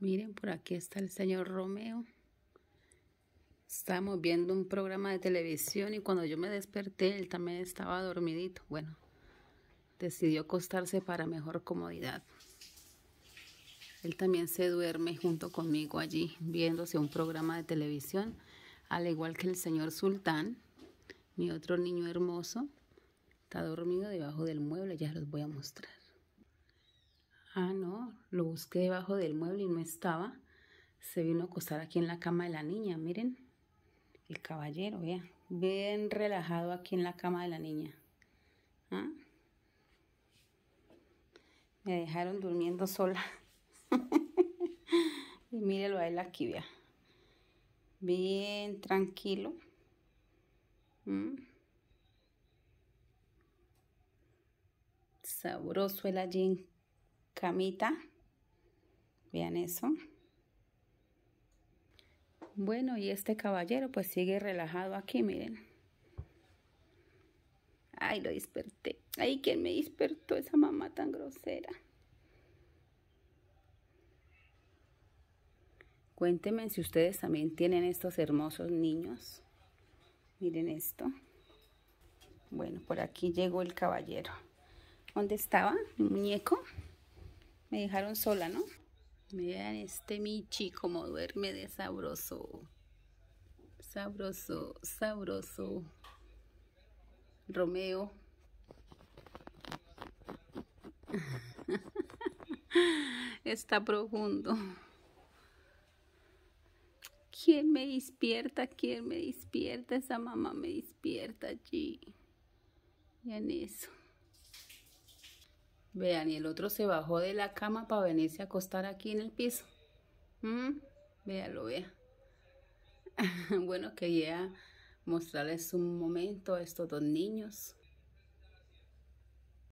Miren, por aquí está el señor Romeo. Estábamos viendo un programa de televisión y cuando yo me desperté, él también estaba dormidito. Bueno, decidió acostarse para mejor comodidad. Él también se duerme junto conmigo allí, viéndose un programa de televisión, al igual que el señor Sultán, mi otro niño hermoso. Está dormido debajo del mueble, ya los voy a mostrar. Ah, no, lo busqué debajo del mueble y no estaba. Se vino a acostar aquí en la cama de la niña, miren. El caballero, vea. Bien relajado aquí en la cama de la niña. ¿Ah? Me dejaron durmiendo sola. y mírenlo a él aquí, vea. Bien tranquilo. ¿Mm? Sabroso el allí camita. Vean eso. Bueno, y este caballero pues sigue relajado aquí, miren. Ay, lo desperté. Ay, ¿quién me despertó esa mamá tan grosera? Cuéntenme si ustedes también tienen estos hermosos niños. Miren esto. Bueno, por aquí llegó el caballero. ¿Dónde estaba? ¿Mi muñeco? Me dejaron sola, ¿no? Vean este Michi como duerme de sabroso. Sabroso, sabroso. Romeo. Está profundo. ¿Quién me despierta? ¿Quién me despierta? Esa mamá me despierta allí. Vean eso. Vean, y el otro se bajó de la cama para venirse a acostar aquí en el piso. ¿Mm? Véalo, vea. bueno, quería mostrarles un momento a estos dos niños.